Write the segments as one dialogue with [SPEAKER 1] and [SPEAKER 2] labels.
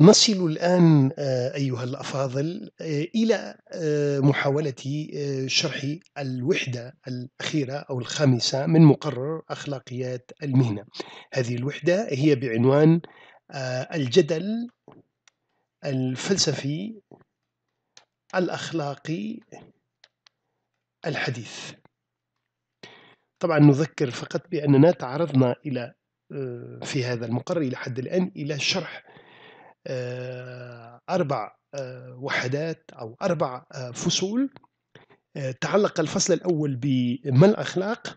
[SPEAKER 1] نصل الآن آه، أيها الأفاضل آه، إلى آه، محاولة شرح الوحدة الأخيرة أو الخامسة من مقرر أخلاقيات المهنة هذه الوحدة هي بعنوان الجدل الفلسفي الأخلاقي الحديث طبعا نذكر فقط بأننا تعرضنا إلى في هذا المقرر إلى حد الآن إلى شرح آه، أربع آه، وحدات أو أربع آه، فصول تعلق الفصل الأول بما الأخلاق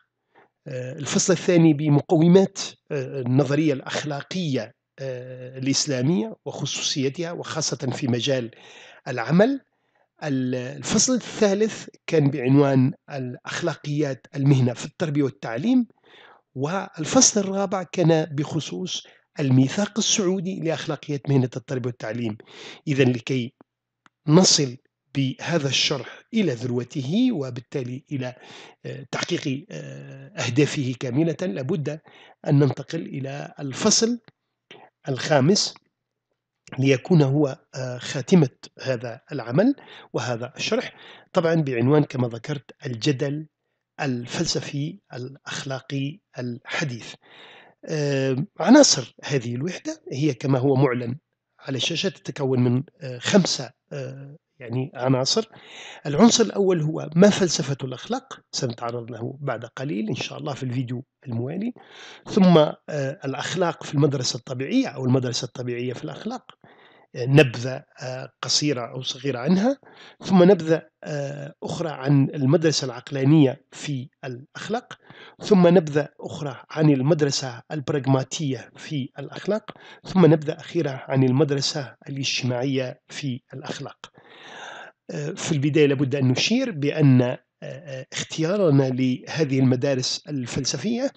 [SPEAKER 1] الفصل الثاني بمقومات النظرية الأخلاقية الإسلامية وخصوصيتها وخاصة في مجال العمل الفصل الثالث كان بعنوان الأخلاقيات المهنة في التربية والتعليم والفصل الرابع كان بخصوص الميثاق السعودي لأخلاقيات مهنة التربية والتعليم إذا لكي نصل بهذا الشرح إلى ذروته وبالتالي إلى آه، تحقيق آه، أهدافه كاملة لابد أن ننتقل إلى الفصل الخامس ليكون هو آه، خاتمة هذا العمل وهذا الشرح طبعا بعنوان كما ذكرت الجدل الفلسفي الأخلاقي الحديث آه، عناصر هذه الوحدة هي كما هو معلن على الشاشة تتكون من آه، خمسة آه، يعني عناصر العنصر الأول هو ما فلسفة الأخلاق سنتعرض له بعد قليل إن شاء الله في الفيديو الموالي ثم الأخلاق في المدرسة الطبيعية أو المدرسة الطبيعية في الأخلاق نبذة آه، قصيرة أو صغيرة عنها ثم نبذة آه، أخرى عن المدرسة العقلانية في الأخلاق ثم نبذة أخرى عن المدرسة البراغماتية في الأخلاق ثم نبذة أخيرة عن المدرسة الاجتماعية في الأخلاق آه، في البداية لابد أن نشير بأن اختيارنا لهذه المدارس الفلسفية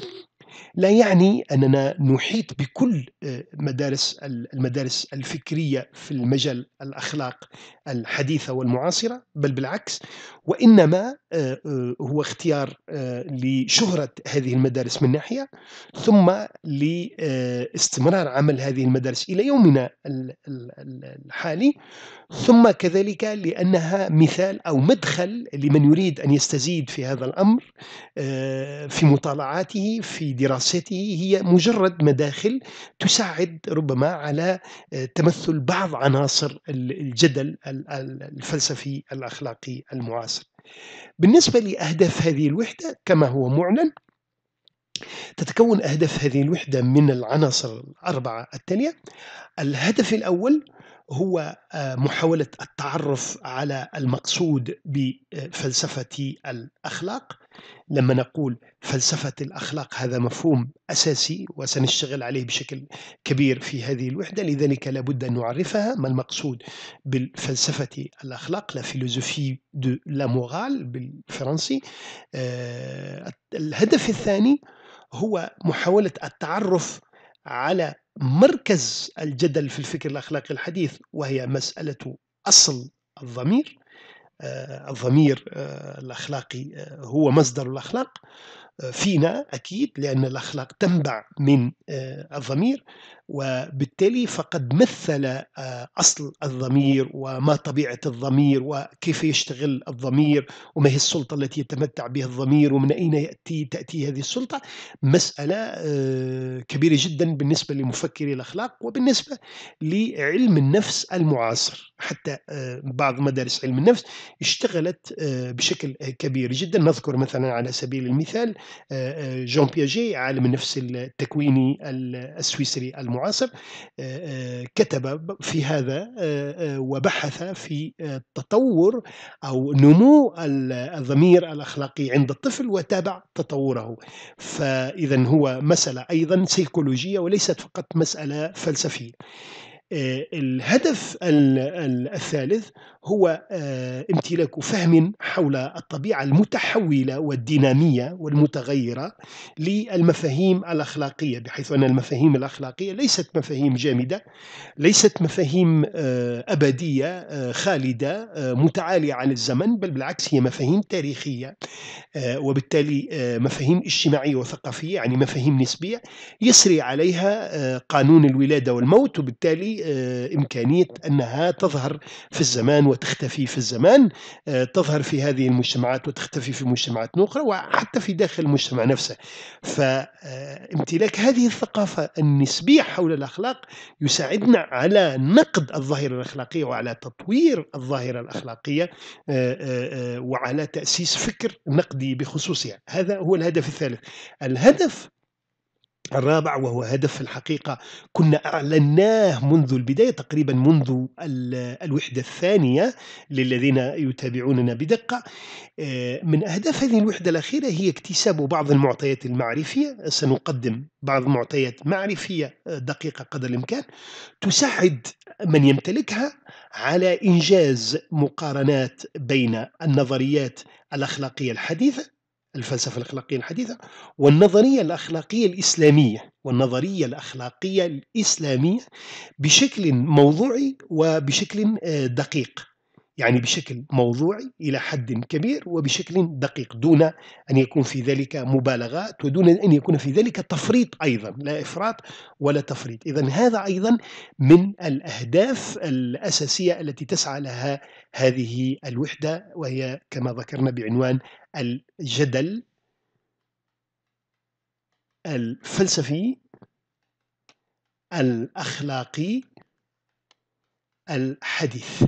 [SPEAKER 1] لا يعني أننا نحيط بكل آه، مدارس المدارس الفكرية في المجال الأخلاق الحديثة والمعاصرة بل بالعكس وإنما آه، آه، هو اختيار لشهرة هذه المدارس من ناحية ثم لاستمرار عمل هذه المدارس إلى يومنا الحالي ثم كذلك لأنها مثال أو مدخل لمن يريد أن يستزيد في هذا الأمر في مطالعاته في دراسته هي مجرد مداخل تساعد ربما على آه، تمثل بعض عناصر الجدل الفلسفي الاخلاقي المعاصر. بالنسبه لاهداف هذه الوحده كما هو معلن تتكون أهداف هذه الوحدة من العناصر الأربعة التالية الهدف الأول هو آه، محاولة التعرف على المقصود بفلسفة الأخلاق لما نقول فلسفة الأخلاق هذا مفهوم أساسي وسنشتغل عليه بشكل كبير في هذه الوحدة لذلك لابد أن نعرفها ما المقصود بالفلسفة الأخلاق لا فيلوزوفي دو لا مورال بالفرنسي آه، الهدف الثاني هو محاولة التعرف على مركز الجدل في الفكر الأخلاقي الحديث وهي مسألة أصل الضمير آه، الضمير آه، الأخلاقي آه، هو مصدر الأخلاق فينا أكيد لأن الأخلاق تنبع من آه، الضمير وبالتالي فقد مثل آه، أصل الضمير وما طبيعة الضمير وكيف يشتغل الضمير وما هي السلطة التي يتمتع بها الضمير ومن أين يأتي تأتي هذه السلطة مسألة آه، كبيرة جدا بالنسبة لمفكري الأخلاق وبالنسبة لعلم النفس المعاصر حتى بعض مدارس علم النفس اشتغلت بشكل كبير جدا نذكر مثلا على سبيل المثال آه، آه، جون بياجي عالم النفس التكويني السويسري المعاصر آه، كتب في هذا وبحث في تطور أو نمو الضمير الأخلاقي عند الطفل وتابع تطوره فإذا هو مسألة أيضا سيكولوجية وليست فقط مسألة فلسفية آه، الهدف الثالث هو آه، امتلاك فهم حول الطبيعة المتحولة والدينامية والمتغيرة للمفاهيم الأخلاقية بحيث أن المفاهيم الأخلاقية ليست مفاهيم جامدة ليست مفاهيم آه، أبدية خالدة متعالية عن الزمن بل بالعكس هي مفاهيم تاريخية وبالتالي مفاهيم اجتماعية وثقافية يعني مفاهيم نسبية يسري عليها قانون الولادة والموت وبالتالي آه، إمكانية أنها تظهر في الزمان وتختفي في الزمان آه، تظهر في هذه المجتمعات وتختفي في مجتمعات أخرى وحتى في داخل المجتمع نفسه فامتلاك آه، هذه الثقافة النسبية حول الأخلاق يساعدنا على نقد الظاهرة الأخلاقية وعلى تطوير الظاهرة الأخلاقية وعلى تأسيس فكر نقدي بخصوصها هذا هو الهدف الثالث الهدف الرابع وهو هدف الحقيقة كنا أعلناه منذ البداية تقريبا منذ الوحدة الثانية للذين يتابعوننا بدقة آه، من أهداف هذه الوحدة الأخيرة هي اكتساب بعض المعطيات المعرفية سنقدم بعض المعطيات معرفية آه، دقيقة قدر الإمكان تساعد من يمتلكها على إنجاز مقارنات بين النظريات الأخلاقية الحديثة الفلسفة الأخلاقية الحديثة والنظرية الأخلاقية الإسلامية والنظرية الأخلاقية الإسلامية بشكل موضوعي وبشكل آه، دقيق يعني بشكل موضوعي إلى حد كبير وبشكل دقيق دون أن يكون في ذلك مبالغات ودون أن يكون في ذلك تفريط أيضا لا إفراط ولا تفريط إذا هذا أيضا من الأهداف الأساسية التي تسعى لها هذه الوحدة وهي كما ذكرنا بعنوان الجدل الفلسفي الأخلاقي الحديث